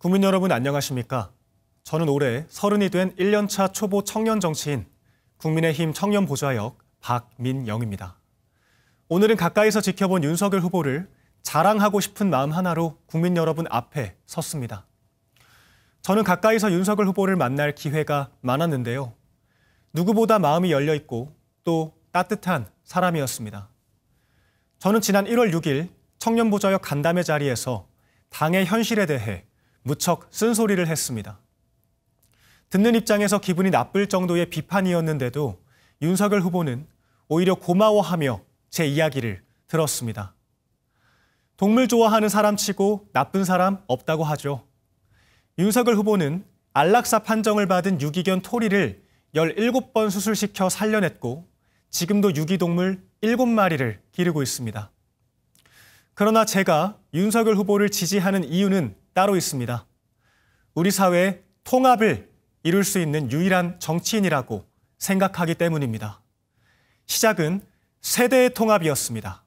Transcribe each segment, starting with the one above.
국민 여러분 안녕하십니까? 저는 올해 서른이 된 1년차 초보 청년 정치인 국민의힘 청년보좌역 박민영입니다. 오늘은 가까이서 지켜본 윤석열 후보를 자랑하고 싶은 마음 하나로 국민 여러분 앞에 섰습니다. 저는 가까이서 윤석열 후보를 만날 기회가 많았는데요. 누구보다 마음이 열려 있고 또 따뜻한 사람이었습니다. 저는 지난 1월 6일 청년보좌역 간담회 자리에서 당의 현실에 대해 무척 쓴소리를 했습니다. 듣는 입장에서 기분이 나쁠 정도의 비판이었는데도 윤석열 후보는 오히려 고마워하며 제 이야기를 들었습니다. 동물 좋아하는 사람 치고 나쁜 사람 없다고 하죠. 윤석열 후보는 안락사 판정을 받은 유기견 토리를 17번 수술시켜 살려냈고 지금도 유기동물 7마리를 기르고 있습니다. 그러나 제가 윤석열 후보를 지지하는 이유는 따로 있습니다. 우리 사회의 통합을 이룰 수 있는 유일한 정치인이라고 생각하기 때문입니다. 시작은 세대의 통합이었습니다.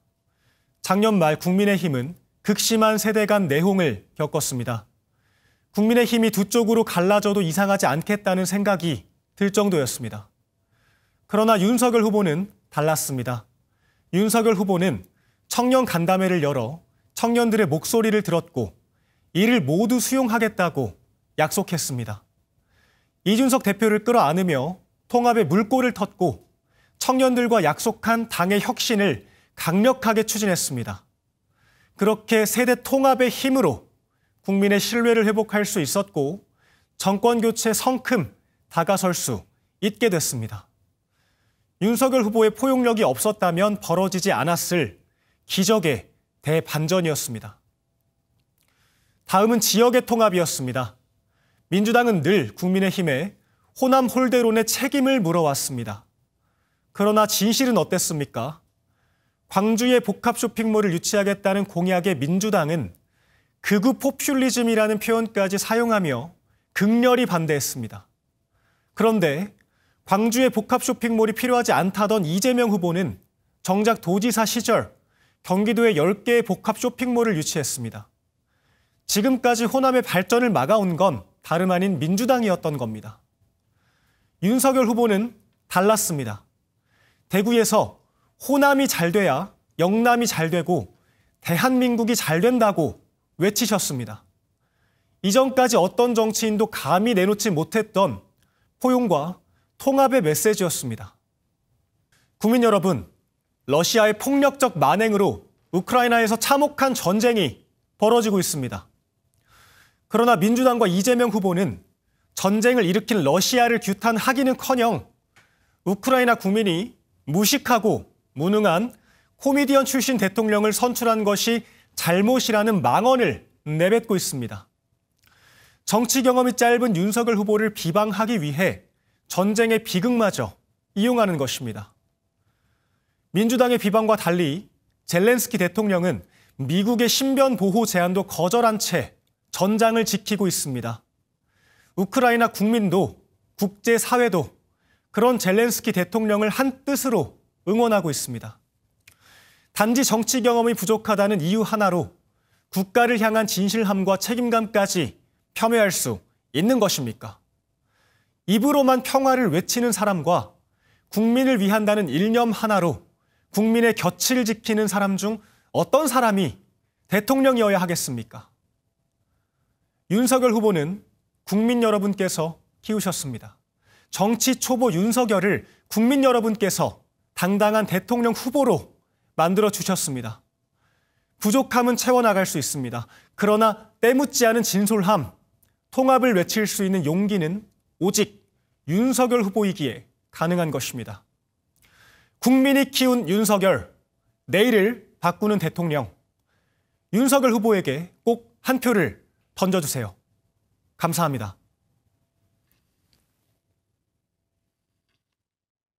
작년 말 국민의힘은 극심한 세대 간 내홍을 겪었습니다. 국민의힘이 두 쪽으로 갈라져도 이상하지 않겠다는 생각이 들 정도였습니다. 그러나 윤석열 후보는 달랐습니다. 윤석열 후보는 청년 간담회를 열어 청년들의 목소리를 들었고 이를 모두 수용하겠다고 약속했습니다. 이준석 대표를 끌어안으며 통합의 물꼬를 텄고 청년들과 약속한 당의 혁신을 강력하게 추진했습니다. 그렇게 세대 통합의 힘으로 국민의 신뢰를 회복할 수 있었고 정권 교체 성큼 다가설 수 있게 됐습니다. 윤석열 후보의 포용력이 없었다면 벌어지지 않았을 기적의 대반전이었습니다. 다음은 지역의 통합이었습니다. 민주당은 늘 국민의힘에 호남 홀대론의 책임을 물어왔습니다. 그러나 진실은 어땠습니까? 광주에 복합 쇼핑몰을 유치하겠다는 공약에 민주당은 극우 포퓰리즘이라는 표현까지 사용하며 극렬히 반대했습니다. 그런데 광주에 복합 쇼핑몰이 필요하지 않다던 이재명 후보는 정작 도지사 시절 경기도에 10개의 복합 쇼핑몰을 유치했습니다. 지금까지 호남의 발전을 막아온 건 다름 아닌 민주당이었던 겁니다. 윤석열 후보는 달랐습니다. 대구에서 호남이 잘 돼야 영남이 잘 되고 대한민국이 잘 된다고 외치셨습니다. 이전까지 어떤 정치인도 감히 내놓지 못했던 포용과 통합의 메시지였습니다. 국민 여러분, 러시아의 폭력적 만행으로 우크라이나에서 참혹한 전쟁이 벌어지고 있습니다. 그러나 민주당과 이재명 후보는 전쟁을 일으킨 러시아를 규탄하기는커녕 우크라이나 국민이 무식하고 무능한 코미디언 출신 대통령을 선출한 것이 잘못이라는 망언을 내뱉고 있습니다. 정치 경험이 짧은 윤석열 후보를 비방하기 위해 전쟁의 비극마저 이용하는 것입니다. 민주당의 비방과 달리 젤렌스키 대통령은 미국의 신변 보호 제안도 거절한 채 전장을 지키고 있습니다. 우크라이나 국민도 국제사회도 그런 젤렌스키 대통령을 한 뜻으로 응원하고 있습니다. 단지 정치 경험이 부족하다는 이유 하나로 국가를 향한 진실함과 책임감까지 폄훼할 수 있는 것입니까? 입으로만 평화를 외치는 사람과 국민을 위한다는 일념 하나로 국민의 곁을 지키는 사람 중 어떤 사람이 대통령이어야 하겠습니까? 윤석열 후보는 국민 여러분께서 키우셨습니다. 정치 초보 윤석열을 국민 여러분께서 당당한 대통령 후보로 만들어 주셨습니다. 부족함은 채워나갈 수 있습니다. 그러나 때묻지 않은 진솔함, 통합을 외칠 수 있는 용기는 오직 윤석열 후보이기에 가능한 것입니다. 국민이 키운 윤석열, 내일을 바꾸는 대통령. 윤석열 후보에게 꼭 한 표를 던져주세요. 감사합니다.